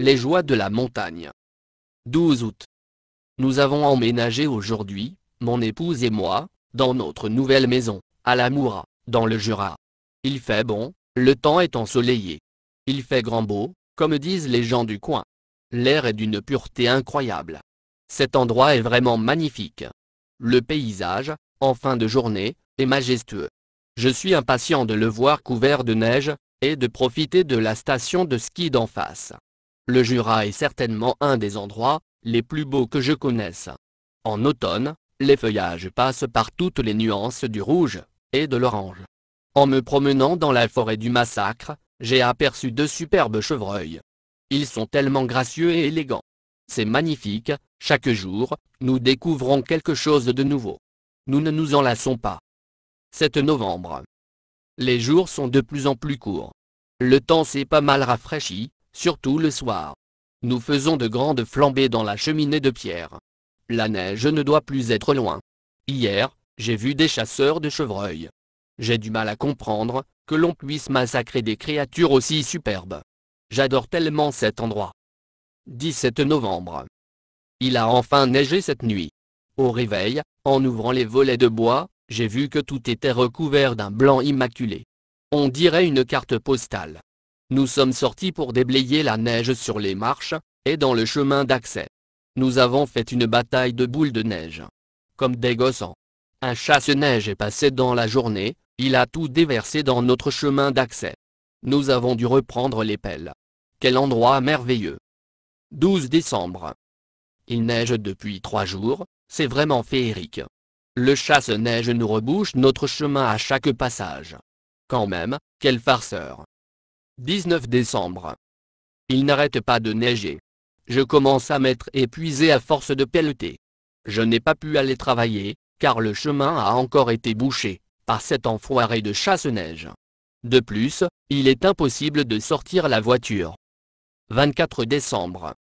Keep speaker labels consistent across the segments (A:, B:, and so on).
A: Les joies de la montagne. 12 août. Nous avons emménagé aujourd'hui, mon épouse et moi, dans notre nouvelle maison, à la Moura, dans le Jura. Il fait bon, le temps est ensoleillé. Il fait grand beau, comme disent les gens du coin. L'air est d'une pureté incroyable. Cet endroit est vraiment magnifique. Le paysage, en fin de journée, est majestueux. Je suis impatient de le voir couvert de neige, et de profiter de la station de ski d'en face. Le Jura est certainement un des endroits les plus beaux que je connaisse. En automne, les feuillages passent par toutes les nuances du rouge et de l'orange. En me promenant dans la forêt du massacre, j'ai aperçu de superbes chevreuils. Ils sont tellement gracieux et élégants. C'est magnifique, chaque jour, nous découvrons quelque chose de nouveau. Nous ne nous en lassons pas. 7 novembre. Les jours sont de plus en plus courts. Le temps s'est pas mal rafraîchi, surtout le soir. Nous faisons de grandes flambées dans la cheminée de pierre. La neige ne doit plus être loin. Hier, j'ai vu des chasseurs de chevreuils. J'ai du mal à comprendre que l'on puisse massacrer des créatures aussi superbes. J'adore tellement cet endroit. 17 novembre. Il a enfin neigé cette nuit. Au réveil, en ouvrant les volets de bois, j'ai vu que tout était recouvert d'un blanc immaculé. On dirait une carte postale. Nous sommes sortis pour déblayer la neige sur les marches, et dans le chemin d'accès. Nous avons fait une bataille de boules de neige. Comme des gossants. Un chasse-neige est passé dans la journée, il a tout déversé dans notre chemin d'accès. Nous avons dû reprendre les pelles. Quel endroit merveilleux. 12 décembre. Il neige depuis trois jours, c'est vraiment féerique. Le chasse-neige nous rebouche notre chemin à chaque passage. Quand même, quel farceur. 19 décembre. Il n'arrête pas de neiger. Je commence à m'être épuisé à force de pelleter. Je n'ai pas pu aller travailler, car le chemin a encore été bouché, par cet enfoiré de chasse-neige. De plus, il est impossible de sortir la voiture. 24 décembre.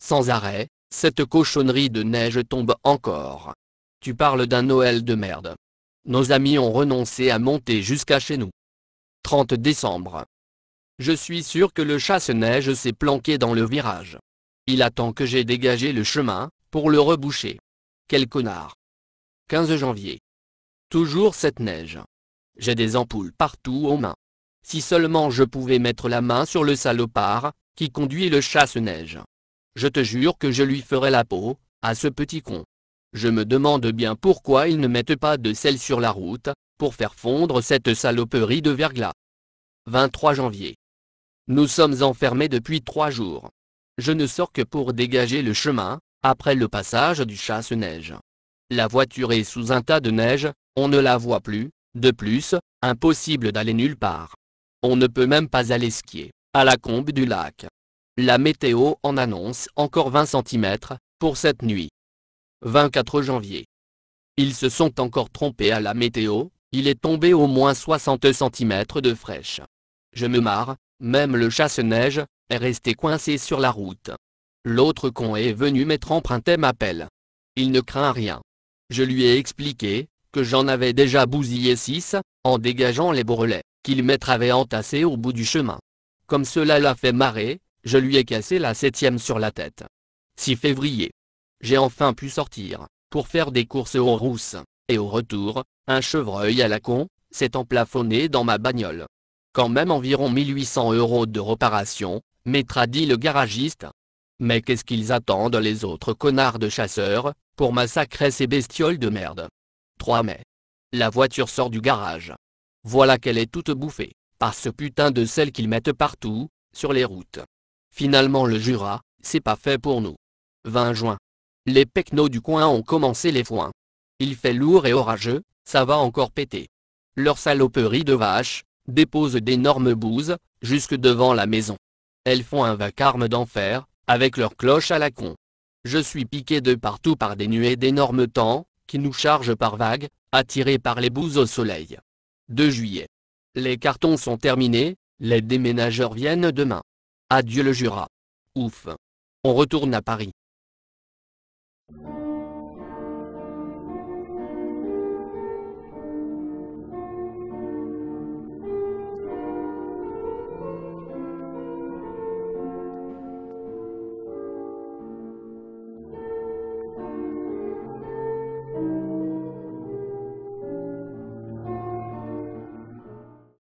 A: Sans arrêt, cette cochonnerie de neige tombe encore. Tu parles d'un Noël de merde. Nos amis ont renoncé à monter jusqu'à chez nous. 30 décembre. Je suis sûr que le chasse-neige s'est planqué dans le virage. Il attend que j'ai dégagé le chemin, pour le reboucher. Quel connard. 15 janvier. Toujours cette neige. J'ai des ampoules partout aux mains. Si seulement je pouvais mettre la main sur le salopard, qui conduit le chasse-neige. Je te jure que je lui ferai la peau, à ce petit con. Je me demande bien pourquoi ils ne mettent pas de sel sur la route, pour faire fondre cette saloperie de verglas. 23 janvier. Nous sommes enfermés depuis trois jours. Je ne sors que pour dégager le chemin, après le passage du chasse-neige. La voiture est sous un tas de neige, on ne la voit plus, de plus, impossible d'aller nulle part. On ne peut même pas aller skier, à la combe du lac. La météo en annonce encore 20 cm, pour cette nuit. 24 janvier. Ils se sont encore trompés à la météo, il est tombé au moins 60 cm de fraîche. Je me marre, même le chasse-neige, est resté coincé sur la route. L'autre con est venu m'être emprunté pelle. Il ne craint rien. Je lui ai expliqué, que j'en avais déjà bousillé six, en dégageant les bourrelets, qu'il m'être avait entassé au bout du chemin. Comme cela l'a fait marrer, je lui ai cassé la septième sur la tête. 6 février. J'ai enfin pu sortir, pour faire des courses aux rousses, et au retour, un chevreuil à la con, s'est emplafonné dans ma bagnole quand même environ 1800 euros de réparation, mettra dit le garagiste. Mais qu'est-ce qu'ils attendent les autres connards de chasseurs, pour massacrer ces bestioles de merde 3 mai. La voiture sort du garage. Voilà qu'elle est toute bouffée, par ce putain de sel qu'ils mettent partout, sur les routes. Finalement le Jura, c'est pas fait pour nous. 20 juin. Les pecnos du coin ont commencé les foins. Il fait lourd et orageux, ça va encore péter. Leur saloperie de vache, déposent d'énormes bouses, jusque devant la maison. Elles font un vacarme d'enfer, avec leurs cloches à la con. Je suis piqué de partout par des nuées d'énormes temps, qui nous chargent par vagues, attirés par les bouses au soleil. 2 juillet. Les cartons sont terminés, les déménageurs viennent demain. Adieu le Jura. Ouf. On retourne à Paris.